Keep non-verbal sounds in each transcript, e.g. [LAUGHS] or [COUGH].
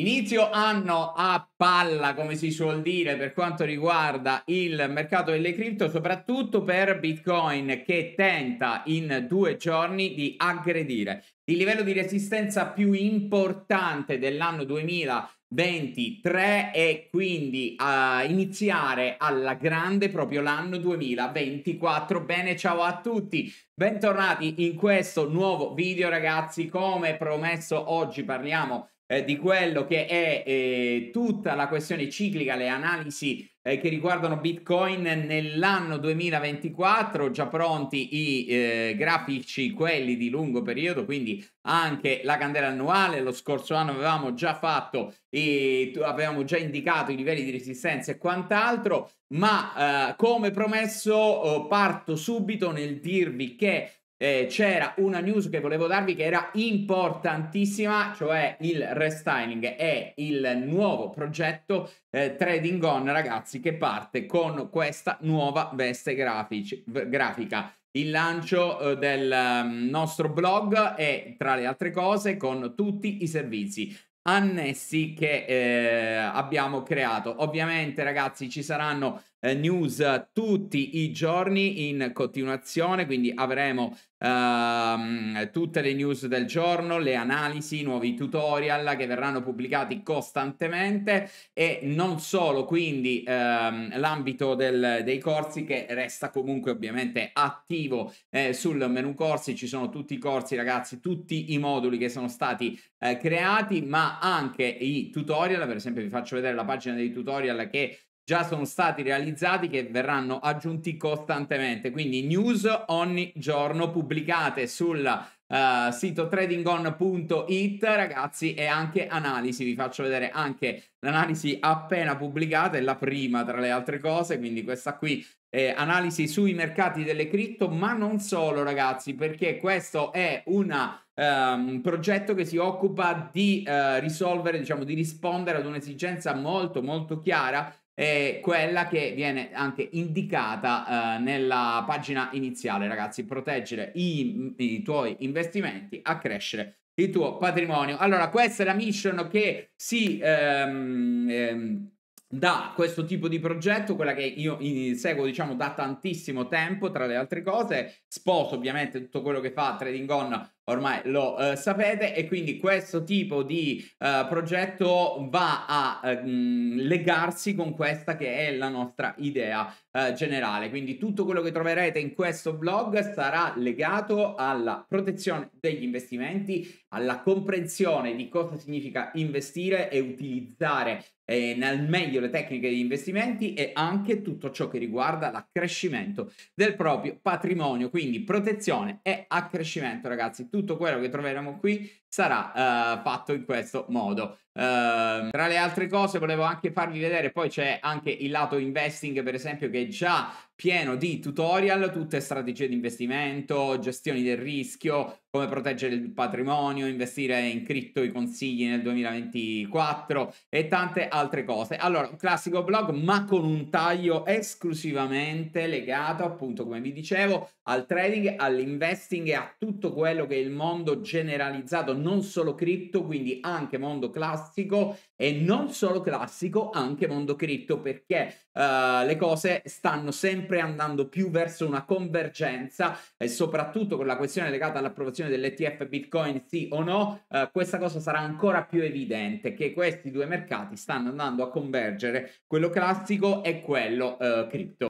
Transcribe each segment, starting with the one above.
Inizio anno a palla, come si suol dire, per quanto riguarda il mercato delle cripto, soprattutto per Bitcoin che tenta in due giorni di aggredire il livello di resistenza più importante dell'anno 2023 e quindi a iniziare alla grande proprio l'anno 2024. Bene, ciao a tutti, bentornati in questo nuovo video ragazzi. Come promesso oggi parliamo di eh, di quello che è eh, tutta la questione ciclica, le analisi eh, che riguardano Bitcoin nell'anno 2024, già pronti i eh, grafici, quelli di lungo periodo, quindi anche la candela annuale, lo scorso anno avevamo già fatto, e avevamo già indicato i livelli di resistenza e quant'altro, ma eh, come promesso oh, parto subito nel dirvi che eh, c'era una news che volevo darvi che era importantissima, cioè il restyling e il nuovo progetto eh, Trading On, ragazzi, che parte con questa nuova veste grafici, grafica. Il lancio eh, del mm, nostro blog e tra le altre cose con tutti i servizi annessi che eh, abbiamo creato. Ovviamente, ragazzi, ci saranno eh, news tutti i giorni in continuazione, quindi avremo ehm, tutte le news del giorno, le analisi, i nuovi tutorial che verranno pubblicati costantemente e non solo, quindi ehm, l'ambito del, dei corsi che resta comunque ovviamente attivo eh, sul menu corsi, ci sono tutti i corsi ragazzi, tutti i moduli che sono stati eh, creati, ma anche i tutorial, per esempio vi faccio vedere la pagina dei tutorial che già sono stati realizzati che verranno aggiunti costantemente, quindi news ogni giorno pubblicate sul uh, sito tradingon.it ragazzi e anche analisi, vi faccio vedere anche l'analisi appena pubblicata, è la prima tra le altre cose, quindi questa qui è analisi sui mercati delle cripto, ma non solo ragazzi, perché questo è una, eh, un progetto che si occupa di eh, risolvere, diciamo, di rispondere ad un'esigenza molto molto chiara è quella che viene anche indicata eh, nella pagina iniziale, ragazzi, proteggere i, i, tuoi investimenti, accrescere il tuo patrimonio. Allora, questa è la mission che si ehm, ehm, da questo tipo di progetto, quella che io seguo diciamo da tantissimo tempo, tra le altre cose, sposo ovviamente tutto quello che fa Trading On ormai lo eh, sapete e quindi questo tipo di eh, progetto va a eh, legarsi con questa che è la nostra idea eh, generale quindi tutto quello che troverete in questo blog sarà legato alla protezione degli investimenti alla comprensione di cosa significa investire e utilizzare eh, al meglio le tecniche di investimenti e anche tutto ciò che riguarda l'accrescimento del proprio patrimonio, quindi protezione e accrescimento ragazzi, tutto quello che troveremo qui sarà eh, fatto in questo modo. Uh, tra le altre cose volevo anche farvi vedere, poi c'è anche il lato investing per esempio che è già pieno di tutorial, tutte strategie di investimento, gestioni del rischio, come proteggere il patrimonio, investire in cripto, i consigli nel 2024 e tante altre cose. Allora, un classico blog ma con un taglio esclusivamente legato appunto come vi dicevo al trading, all'investing e a tutto quello che è il mondo generalizzato, non solo cripto, quindi anche mondo classico e non solo classico, anche mondo cripto, perché uh, le cose stanno sempre andando più verso una convergenza e soprattutto con la questione legata all'approvazione dell'ETF Bitcoin, sì o no, uh, questa cosa sarà ancora più evidente che questi due mercati stanno andando a convergere, quello classico e quello uh, cripto.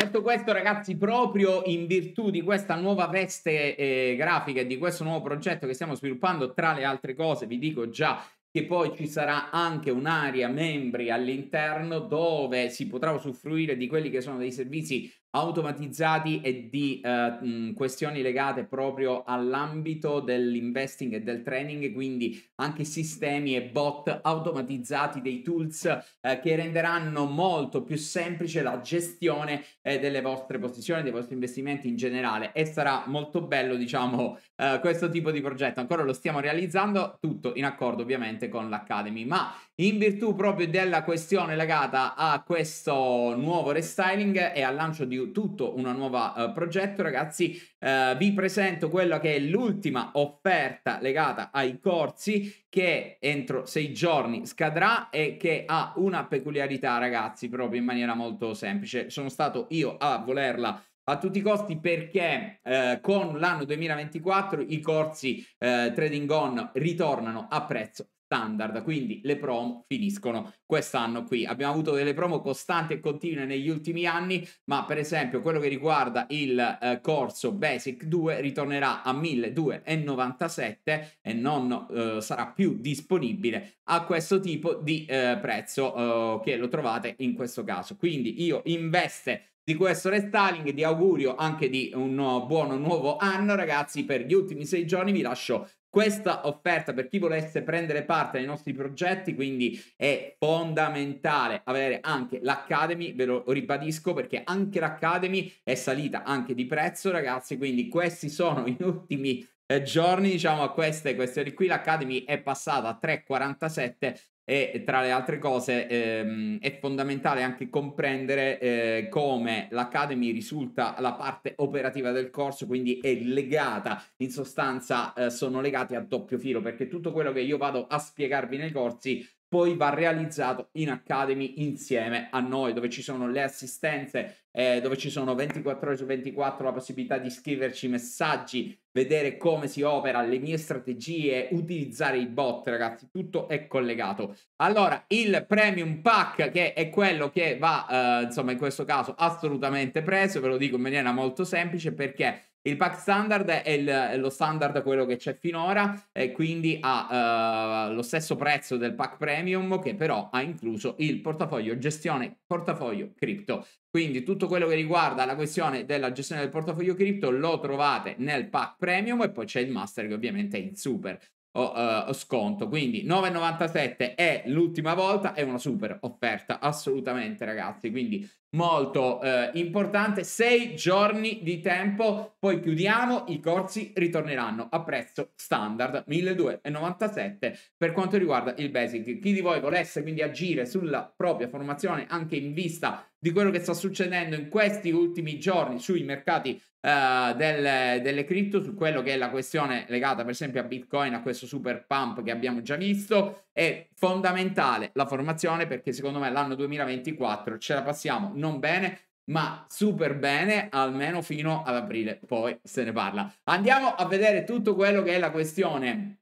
Detto questo, ragazzi, proprio in virtù di questa nuova veste eh, grafica e di questo nuovo progetto che stiamo sviluppando, tra le altre cose, vi dico già che poi ci sarà anche un'area membri all'interno dove si potrà usufruire di quelli che sono dei servizi automatizzati e di eh, mh, questioni legate proprio all'ambito dell'investing e del training, quindi anche sistemi e bot automatizzati dei tools eh, che renderanno molto più semplice la gestione eh, delle vostre posizioni, dei vostri investimenti in generale e sarà molto bello, diciamo, eh, questo tipo di progetto. Ancora lo stiamo realizzando tutto in accordo ovviamente con l'Academy, ma in virtù proprio della questione legata a questo nuovo restyling e al lancio di tutto un nuovo uh, eh, progetto, ragazzi, uh, vi presento quella che è l'ultima offerta legata ai corsi che entro sei giorni scadrà e che ha una peculiarità, ragazzi, proprio in maniera molto semplice. Sono stato io a volerla a tutti i costi perché eh, con l'anno 2024 i corsi eh, trading on ritornano a prezzo standard, quindi le promo finiscono quest'anno qui. Abbiamo avuto delle promo costanti e continue negli ultimi anni, ma per esempio quello che riguarda il eh, corso Basic 2 ritornerà a 1297 e non eh, sarà più disponibile a questo tipo di eh, prezzo eh, che lo trovate in questo caso. Quindi io investe di questo restyling, di augurio anche di un buon nuovo anno ragazzi per gli ultimi sei giorni vi lascio questa offerta per chi volesse prendere parte ai nostri progetti, quindi è fondamentale avere anche l'Academy, ve lo ribadisco perché anche l'Academy è salita anche di prezzo ragazzi, quindi questi sono gli ultimi eh, giorni diciamo a queste questioni qui l'Academy è passata a 3,47 e tra le altre cose ehm, è fondamentale anche comprendere eh, come l'Academy risulta la parte operativa del corso, quindi è legata, in sostanza eh, sono legati a doppio filo, perché tutto quello che io vado a spiegarvi nei corsi poi va realizzato in Academy insieme a noi, dove ci sono le assistenze, eh, dove ci sono 24 ore su 24 la possibilità di scriverci messaggi, vedere come si opera, le mie strategie, utilizzare i bot, ragazzi, tutto è collegato. Allora, il premium pack che è quello che va, eh, insomma, in questo caso assolutamente preso, ve lo dico in maniera molto semplice perché il pack standard è, il, è lo standard quello che c'è finora e quindi ha uh, lo stesso prezzo del pack premium che però ha incluso il portafoglio gestione portafoglio cripto. Quindi tutto quello che riguarda la questione della gestione del portafoglio cripto lo trovate nel pack premium e poi c'è il master che ovviamente è in super. O, uh, sconto. Quindi 9,97 è l'ultima volta, è una super offerta assolutamente ragazzi, quindi molto eh, importante, sei giorni di tempo, poi chiudiamo, i corsi ritorneranno a prezzo standard 1297 per quanto riguarda il basic. Chi di voi volesse quindi agire sulla propria formazione anche in vista di quello che sta succedendo in questi ultimi giorni sui mercati Uh, del, delle cripto, su quello che è la questione legata per esempio a Bitcoin, a questo super pump che abbiamo già visto, è fondamentale la formazione perché secondo me l'anno 2024 ce la passiamo non bene, ma super bene almeno fino ad aprile, poi se ne parla. Andiamo a vedere tutto quello che è la questione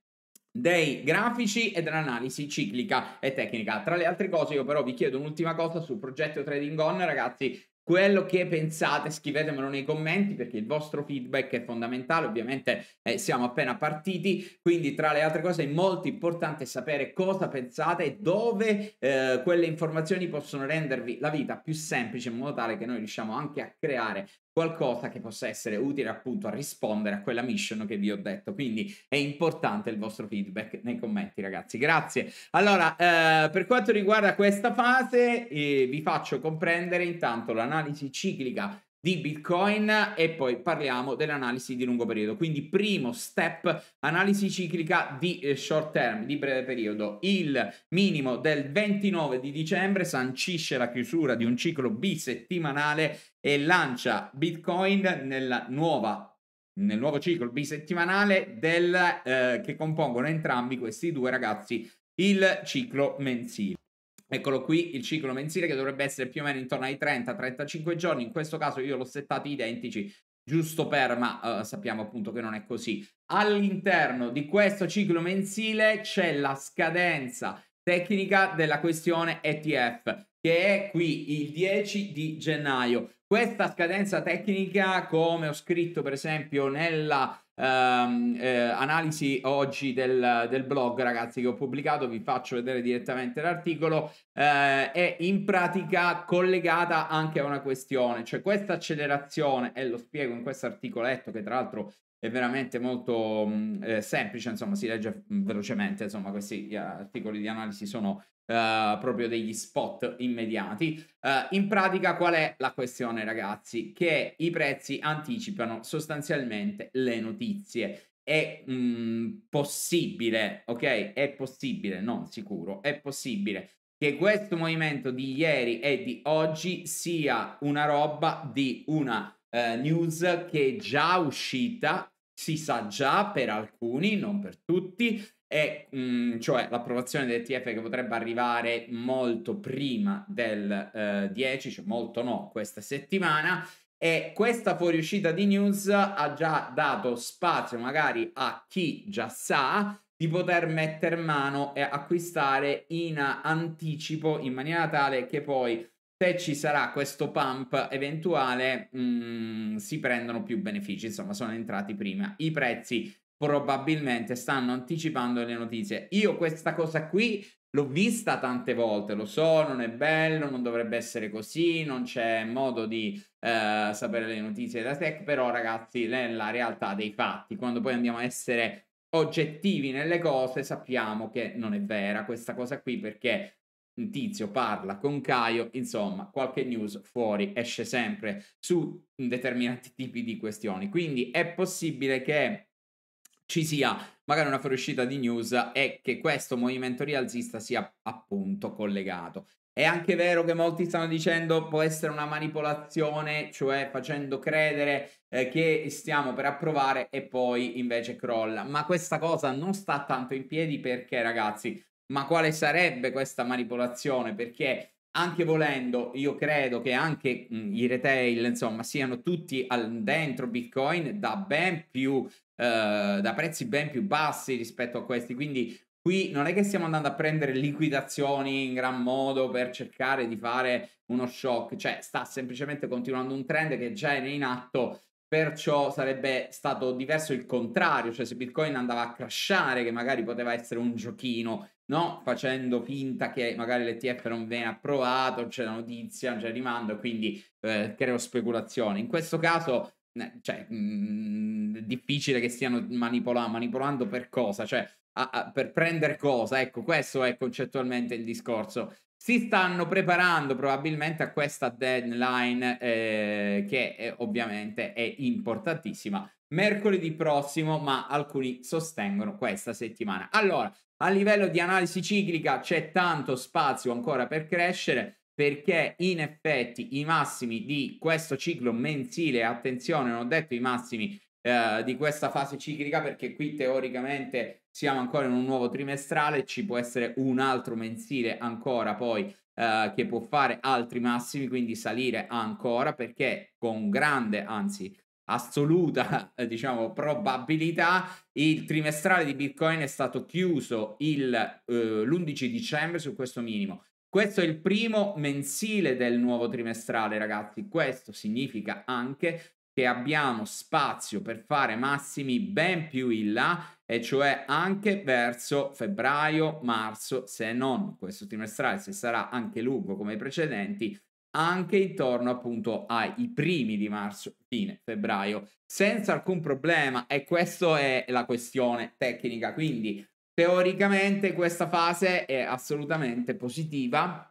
dei grafici e dell'analisi ciclica e tecnica. Tra le altre cose, io però vi chiedo un'ultima cosa sul progetto Trading On, ragazzi, quello che pensate, scrivetemelo nei commenti perché il vostro feedback è fondamentale, ovviamente eh, siamo appena partiti, quindi tra le altre cose è molto importante sapere cosa pensate e dove eh, quelle informazioni possono rendervi la vita più semplice in modo tale che noi riusciamo anche a creare qualcosa che possa essere utile appunto a rispondere a quella mission che vi ho detto. Quindi è importante il vostro feedback nei commenti, ragazzi. Grazie. Allora, eh, per quanto riguarda questa fase, eh, vi faccio comprendere intanto l'analisi ciclica di Bitcoin e poi parliamo dell'analisi di lungo periodo. Quindi primo step, analisi ciclica di eh, short term, di breve periodo. Il minimo del 29 di dicembre sancisce la chiusura di un ciclo bisettimanale e lancia Bitcoin nella nuova nel nuovo ciclo bisettimanale del, eh, che compongono entrambi questi due ragazzi il ciclo mensile. Eccolo qui il ciclo mensile che dovrebbe essere più o meno intorno ai 30-35 giorni, in questo caso io l'ho settato identici giusto per, ma uh, sappiamo appunto che non è così. All'interno di questo ciclo mensile c'è la scadenza tecnica della questione ETF, che è qui il 10 di gennaio. Questa scadenza tecnica, come ho scritto per esempio nella ehm, eh, analisi oggi del, del, blog, ragazzi, che ho pubblicato, vi faccio vedere direttamente l'articolo, eh, è in pratica collegata anche a una questione, cioè questa accelerazione, e lo spiego in questo articoletto che tra l'altro è veramente molto eh, semplice, insomma si legge velocemente, insomma questi articoli di analisi sono eh, proprio degli spot immediati. Eh, in pratica qual è la questione ragazzi? Che i prezzi anticipano sostanzialmente le notizie. È mh, possibile, ok? È possibile, non sicuro, è possibile che questo movimento di ieri e di oggi sia una roba di una eh, news che è già uscita si sa già per alcuni, non per tutti, è mh, mm, cioè l'approvazione del TF che potrebbe arrivare molto prima del eh, 10, cioè molto no questa settimana. E questa fuoriuscita di news ha già dato spazio magari a chi già sa di poter mettere mano e acquistare in anticipo in maniera tale che poi se ci sarà questo pump eventuale mh, mm, si prendono più benefici, insomma sono entrati prima i prezzi probabilmente stanno anticipando le notizie. Io questa cosa qui l'ho vista tante volte, lo so, non è bello, non dovrebbe essere così, non c'è modo di eh, sapere le notizie da tech, però ragazzi, nella realtà dei fatti, quando poi andiamo a essere oggettivi nelle cose, sappiamo che non è vera questa cosa qui perché un tizio parla con Caio, insomma, qualche news fuori esce sempre su determinati tipi di questioni. Quindi è possibile che ci sia magari una fuoriuscita di news e che questo movimento rialzista sia appunto collegato. È anche vero che molti stanno dicendo può essere una manipolazione, cioè facendo credere eh, che stiamo per approvare e poi invece crolla. Ma questa cosa non sta tanto in piedi perché, ragazzi, ma quale sarebbe questa manipolazione? Perché anche volendo, io credo che anche mh, mhmm, i retail, insomma, siano tutti al, dentro Bitcoin da ben più eh, da prezzi ben più bassi rispetto a questi. Quindi qui non è che stiamo andando a prendere liquidazioni in gran modo per cercare di fare uno shock, cioè sta semplicemente continuando un trend che già era in atto Perciò sarebbe stato diverso il contrario, cioè se Bitcoin andava a crashare, che magari poteva essere un giochino, no? Facendo finta che magari l'ETF non viene approvato, c'è la notizia, c'è il rimando, quindi eh, creo speculazione. In questo caso, cioè, mh, è difficile che stiano manipolando, manipolando per cosa? Cioè, a, a, per prendere cosa? Ecco, questo è concettualmente il discorso si stanno preparando probabilmente a questa deadline eh, che è, ovviamente è importantissima. Mercoledì prossimo, ma alcuni sostengono questa settimana. Allora, a livello di analisi ciclica c'è tanto spazio ancora per crescere perché in effetti i massimi di questo ciclo mensile, attenzione, non ho detto i massimi eh, di questa fase ciclica perché qui teoricamente siamo ancora in un nuovo trimestrale, ci può essere un altro mensile ancora poi eh, che può fare altri massimi, quindi salire ancora perché con grande, anzi assoluta [LAUGHS] diciamo probabilità il trimestrale di bitcoin è stato chiuso il, eh, l'11 dicembre su questo minimo questo è il primo mensile del nuovo trimestrale ragazzi questo significa anche che abbiamo spazio per fare massimi ben più in là e cioè anche verso febbraio, marzo, se non questo trimestrale, se sarà anche lungo come i precedenti, anche intorno appunto ai primi di marzo, fine febbraio, senza alcun problema e questa è la questione tecnica, quindi teoricamente questa fase è assolutamente positiva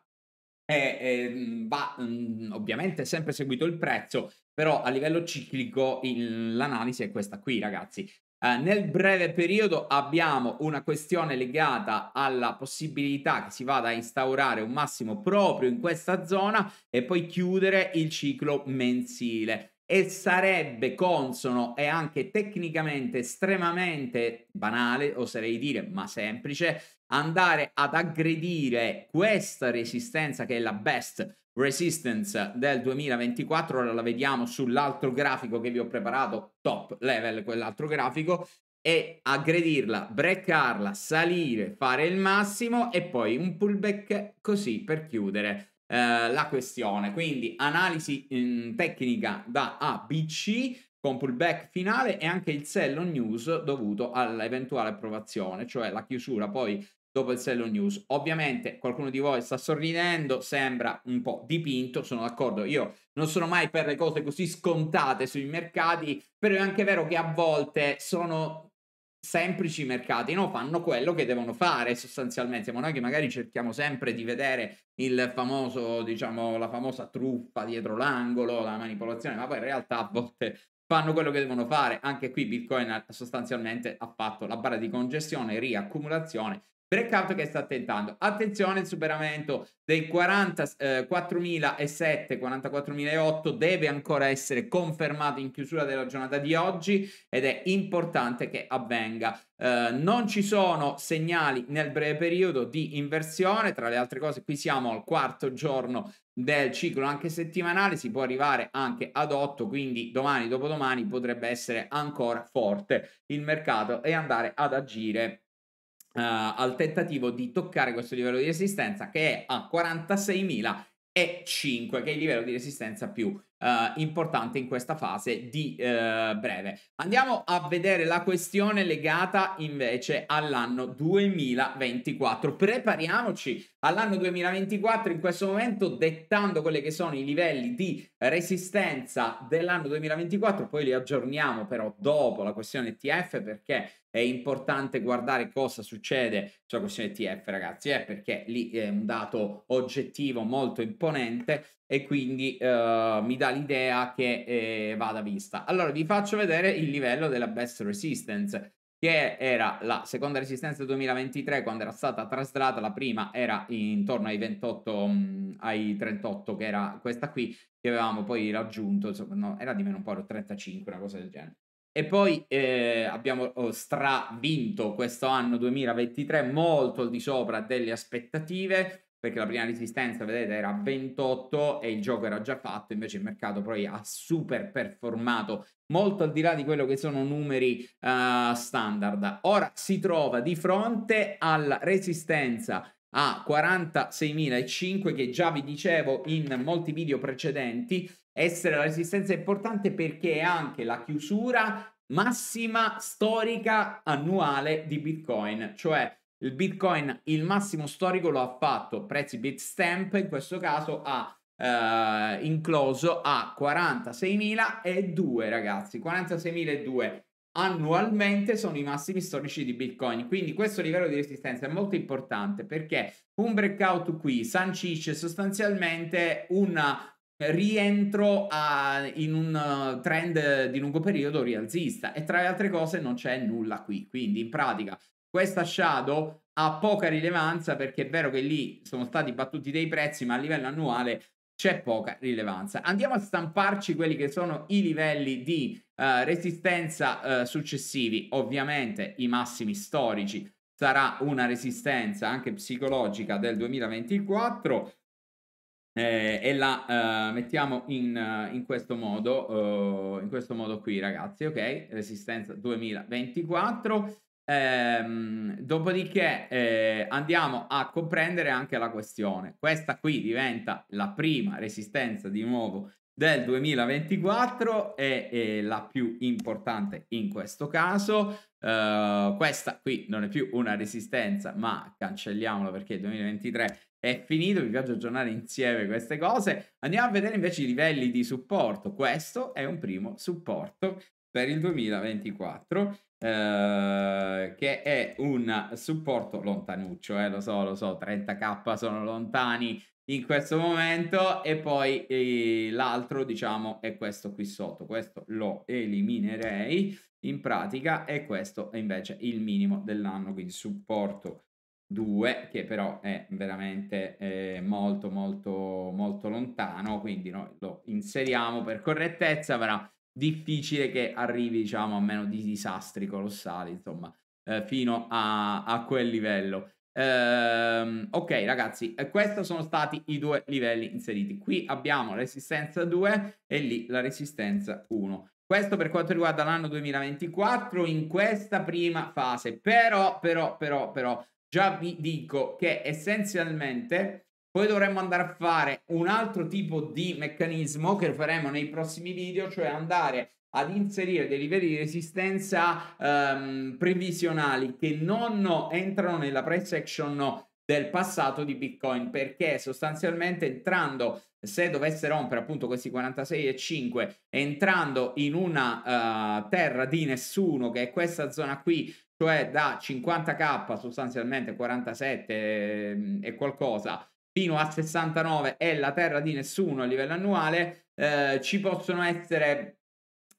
e, e ehm, va mhmm, ovviamente sempre seguito il prezzo, però a livello ciclico il, l'analisi è questa qui ragazzi. Eh, nel breve periodo abbiamo una questione legata alla possibilità che si vada a instaurare un massimo proprio in questa zona e poi chiudere il ciclo mensile e sarebbe consono e anche tecnicamente estremamente banale, oserei dire, ma semplice, andare ad aggredire questa resistenza che è la best resistance del 2024, ora la vediamo sull'altro grafico che vi ho preparato, top level quell'altro grafico, e aggredirla, breccarla, salire, fare il massimo e poi un pullback così per chiudere. Eh, la questione quindi analisi mm, tecnica da ABC con pullback finale e anche il sell on news dovuto all'eventuale approvazione, cioè la chiusura poi dopo il sell on news. Ovviamente qualcuno di voi sta sorridendo, sembra un po' dipinto, sono d'accordo, io non sono mai per le cose così scontate sui mercati, però è anche vero che a volte sono semplici mercati, no? Fanno quello che devono fare sostanzialmente. Siamo noi che magari cerchiamo sempre di vedere il famoso, diciamo, la famosa truffa dietro l'angolo, la manipolazione, ma poi in realtà a volte fanno quello che devono fare. Anche qui Bitcoin sostanzialmente ha fatto la barra di congestione, riaccumulazione, breakout che sta tentando. Attenzione il superamento dei 44.007, eh, 44.008 deve ancora essere confermato in chiusura della giornata di oggi ed è importante che avvenga. Eh, non ci sono segnali nel breve periodo di inversione, tra le altre cose qui siamo al quarto giorno del ciclo anche settimanale si può arrivare anche ad 8 quindi domani dopodomani potrebbe essere ancora forte il mercato e andare ad agire uh, al tentativo di toccare questo livello di resistenza che è a 46.005 che è il livello di resistenza più uh, importante in questa fase di uh, breve. Andiamo a vedere la questione legata invece all'anno 2024. Prepariamoci all'anno 2024 in questo momento dettando quelli che sono i livelli di resistenza dell'anno 2024, poi li aggiorniamo però dopo la questione TF perché è importante guardare cosa succede sulla questione TF ragazzi, eh, perché lì è un dato oggettivo molto imponente e quindi eh, mi dà dà l'idea che eh, vada vista. Allora vi faccio vedere il livello della Best Resistance, che era la seconda resistenza 2023 quando era stata traslata, la prima era intorno ai 28, mh, mm, ai 38, che era questa qui, che avevamo poi raggiunto, insomma, no, era di meno un po', 35, una cosa del genere. E poi eh, abbiamo oh, stravinto questo anno 2023 molto al di sopra delle aspettative perché la prima resistenza, vedete, era 28 e il gioco era già fatto, invece il mercato poi ha super performato, molto al di là di quello che sono numeri uh, standard. Ora si trova di fronte alla resistenza a 46.005 che già vi dicevo in molti video precedenti essere la resistenza importante perché è anche la chiusura massima storica annuale di Bitcoin, cioè il Bitcoin il massimo storico lo ha fatto, prezzi Bitstamp in questo caso ha eh, incloso a 46.002 ragazzi, 46.002 annualmente sono i massimi storici di Bitcoin. Quindi questo livello di resistenza è molto importante perché un breakout qui sancisce sostanzialmente un rientro a, in un trend di lungo periodo rialzista e tra le altre cose non c'è nulla qui. Quindi in pratica questa shadow ha poca rilevanza perché è vero che lì sono stati battuti dei prezzi, ma a livello annuale c'è poca rilevanza. Andiamo a stamparci quelli che sono i livelli di uh, resistenza uh, successivi. Ovviamente i massimi storici sarà una resistenza anche psicologica del 2024 eh, e la uh, mettiamo in, in questo modo in questo modo qui ragazzi ok resistenza 2024 Ehm, dopodiché eh, andiamo a comprendere anche la questione. Questa qui diventa la prima resistenza di nuovo del 2024 è, la più importante in questo caso. Uh, questa qui non è più una resistenza, ma cancelliamola perché il 2023 è finito. Vi piace aggiornare insieme queste cose. Andiamo a vedere invece i livelli di supporto. Questo è un primo supporto per il 2024. Eh, che è un supporto lontanuccio, eh, lo so, lo so, 30k sono lontani in questo momento e poi eh, l'altro diciamo è questo qui sotto, questo lo eliminerei in pratica e questo è invece il minimo dell'anno, quindi supporto 2 che però è veramente eh, molto molto molto lontano quindi noi lo inseriamo per correttezza però difficile che arrivi, diciamo, a meno di disastri colossali, insomma, eh, fino a, a, quel livello. Ehm, ok, ragazzi, eh, questi sono stati i due livelli inseriti. Qui abbiamo resistenza 2 e lì la resistenza 1. Questo per quanto riguarda l'anno 2024, in questa prima fase. Però, però, però, però, già vi dico che essenzialmente poi dovremmo andare a fare un altro tipo di meccanismo che faremo nei prossimi video, cioè andare ad inserire dei livelli di resistenza ehm, previsionali che non entrano nella price action del passato di Bitcoin perché sostanzialmente entrando se dovesse rompere appunto questi 46,5 entrando in una uh, terra di nessuno che è questa zona qui cioè da 50k sostanzialmente 47 ehm, e qualcosa fino a 69 è la terra di nessuno a livello annuale, eh, ci possono essere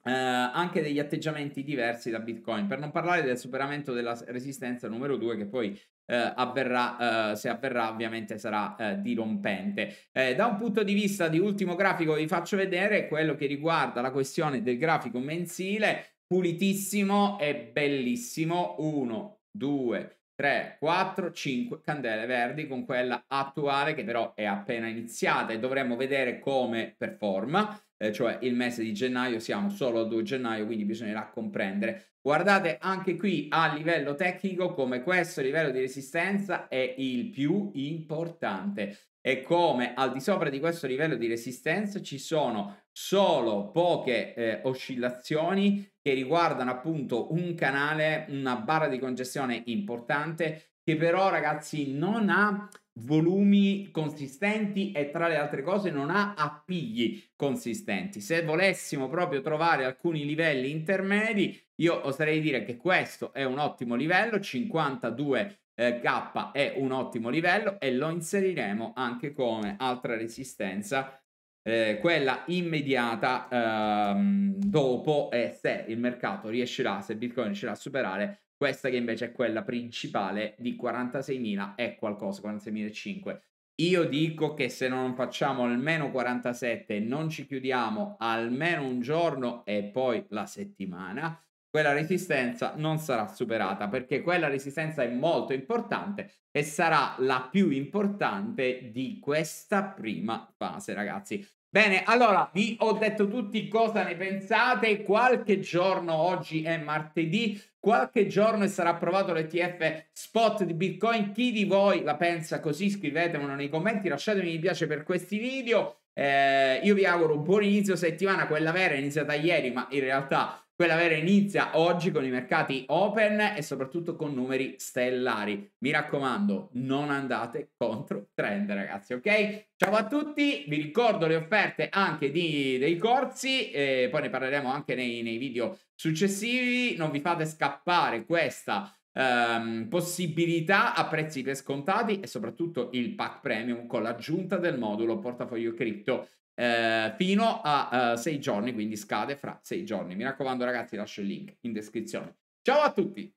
eh, anche degli atteggiamenti diversi da Bitcoin, per non parlare del superamento della resistenza numero 2 che poi eh, avverrà, eh, se avverrà ovviamente sarà eh, dirompente. Eh, da un punto di vista di ultimo grafico vi faccio vedere quello che riguarda la questione del grafico mensile, pulitissimo e bellissimo, 1, 2, 3, 4, 5 candele verdi con quella attuale che però è appena iniziata e dovremmo vedere come performa eh, cioè il mese di gennaio, siamo solo al 2 gennaio, quindi bisognerà comprendere. Guardate anche qui a livello tecnico come questo livello di resistenza è il più importante e come al di sopra di questo livello di resistenza ci sono solo poche eh, oscillazioni che riguardano appunto un canale, una barra di congestione importante che però ragazzi non ha volumi consistenti e tra le altre cose non ha appigli consistenti. Se volessimo proprio trovare alcuni livelli intermedi, io oserei dire che questo è un ottimo livello, 52 eh, K è un ottimo livello e lo inseriremo anche come altra resistenza eh, quella immediata ehm, dopo e se il mercato riuscirà, se Bitcoin riuscirà a superare questa che invece è quella principale di 46.000 è qualcosa, 46.500. Io dico che se non facciamo almeno 47 non ci chiudiamo almeno un giorno e poi la settimana, quella resistenza non sarà superata perché quella resistenza è molto importante e sarà la più importante di questa prima fase, ragazzi. Bene, allora vi ho detto tutti cosa ne pensate. Qualche giorno oggi è martedì, qualche giorno e sarà approvato l'ETF spot di Bitcoin. Chi di voi la pensa così? Scrivetemelo nei commenti, lasciatemi mi piace per questi video. Eh, io vi auguro un buon inizio settimana, quella vera è iniziata ieri, ma in realtà quella vera inizia oggi con i mercati open e soprattutto con numeri stellari. Mi raccomando, non andate contro trend, ragazzi, ok? Ciao a tutti, vi ricordo le offerte anche di, dei corsi, eh, poi ne parleremo anche nei, nei video successivi. Non vi fate scappare questa ehm, possibilità a prezzi per scontati e soprattutto il pack premium con l'aggiunta del modulo portafoglio cripto eh, fino a 6 eh, giorni, quindi scade fra sei giorni. Mi raccomando ragazzi, lascio il link in descrizione. Ciao a tutti!